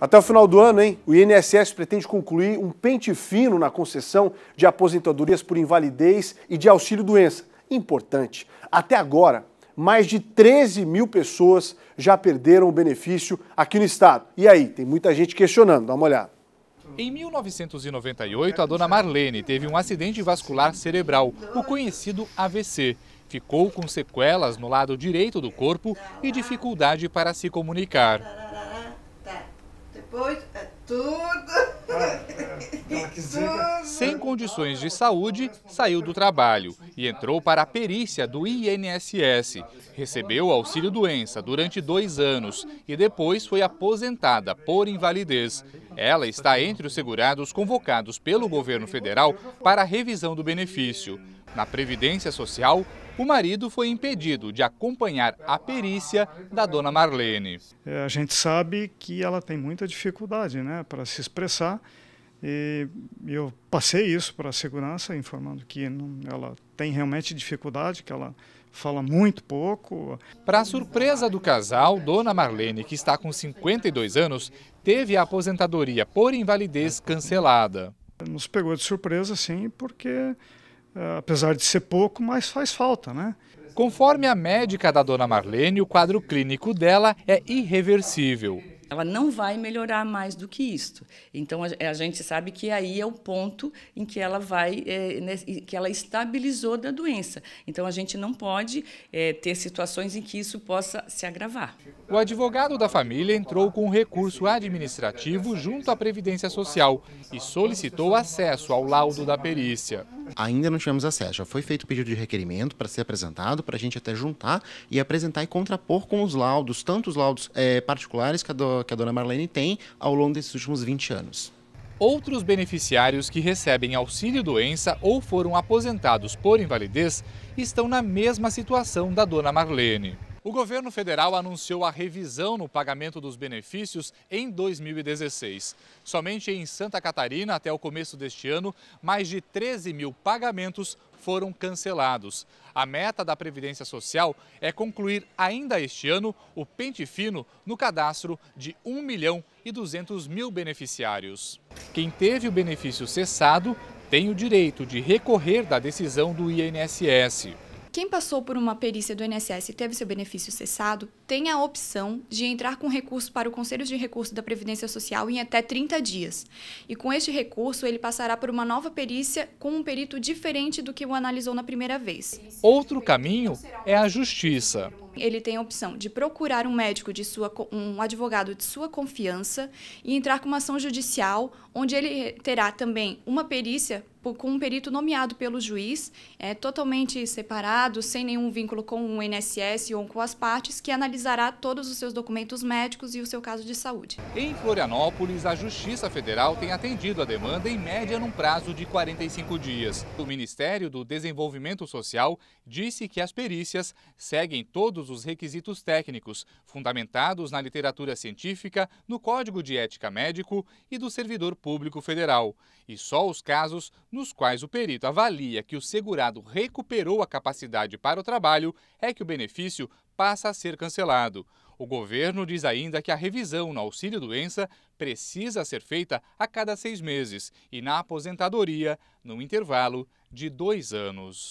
Até o final do ano, hein? O INSS pretende concluir um pente fino na concessão de aposentadorias por invalidez e de auxílio-doença. Importante. Até agora, mais de 13 mil pessoas já perderam o benefício aqui no estado. E aí? Tem muita gente questionando. Dá uma olhada. Em 1998, a dona Marlene teve um acidente vascular cerebral, o conhecido AVC. Ficou com sequelas no lado direito do corpo e dificuldade para se comunicar é, ah, é. tudo. Sem condições de saúde, saiu do trabalho e entrou para a perícia do INSS. Recebeu auxílio doença durante dois anos e depois foi aposentada por invalidez. Ela está entre os segurados convocados pelo governo federal para a revisão do benefício. Na Previdência Social, o marido foi impedido de acompanhar a perícia da dona Marlene. É, a gente sabe que ela tem muita dificuldade né, para se expressar. E eu passei isso para a segurança, informando que não, ela tem realmente dificuldade, que ela fala muito pouco. Para surpresa do casal, Dona Marlene, que está com 52 anos, teve a aposentadoria por invalidez cancelada. Nos pegou de surpresa, sim, porque é, apesar de ser pouco, mas faz falta, né? Conforme a médica da dona Marlene, o quadro clínico dela é irreversível. Ela não vai melhorar mais do que isto. Então a gente sabe que aí é o ponto em que ela vai, é, que ela estabilizou da doença. Então a gente não pode é, ter situações em que isso possa se agravar. O advogado da família entrou com recurso administrativo junto à Previdência Social e solicitou acesso ao laudo da perícia. Ainda não tivemos acesso. Já foi feito o pedido de requerimento para ser apresentado, para a gente até juntar e apresentar e contrapor com os laudos, tantos laudos é, particulares que a, do, que a dona Marlene tem ao longo desses últimos 20 anos. Outros beneficiários que recebem auxílio doença ou foram aposentados por invalidez estão na mesma situação da dona Marlene. O governo federal anunciou a revisão no pagamento dos benefícios em 2016. Somente em Santa Catarina, até o começo deste ano, mais de 13 mil pagamentos foram cancelados. A meta da Previdência Social é concluir ainda este ano o pente fino no cadastro de 1 milhão e 200 mil beneficiários. Quem teve o benefício cessado tem o direito de recorrer da decisão do INSS. Quem passou por uma perícia do INSS e teve seu benefício cessado tem a opção de entrar com recurso para o Conselho de Recurso da Previdência Social em até 30 dias. E com este recurso, ele passará por uma nova perícia com um perito diferente do que o analisou na primeira vez. Outro caminho é a justiça. Ele tem a opção de procurar um médico de sua um advogado de sua confiança e entrar com uma ação judicial, onde ele terá também uma perícia Tipo, com um perito nomeado pelo juiz, é, totalmente separado, sem nenhum vínculo com o INSS ou com as partes, que analisará todos os seus documentos médicos e o seu caso de saúde. Em Florianópolis, a Justiça Federal tem atendido a demanda em média num prazo de 45 dias. O Ministério do Desenvolvimento Social disse que as perícias seguem todos os requisitos técnicos, fundamentados na literatura científica, no Código de Ética Médico e do Servidor Público Federal. E só os casos no nos quais o perito avalia que o segurado recuperou a capacidade para o trabalho, é que o benefício passa a ser cancelado. O governo diz ainda que a revisão no auxílio-doença precisa ser feita a cada seis meses e na aposentadoria, no intervalo de dois anos.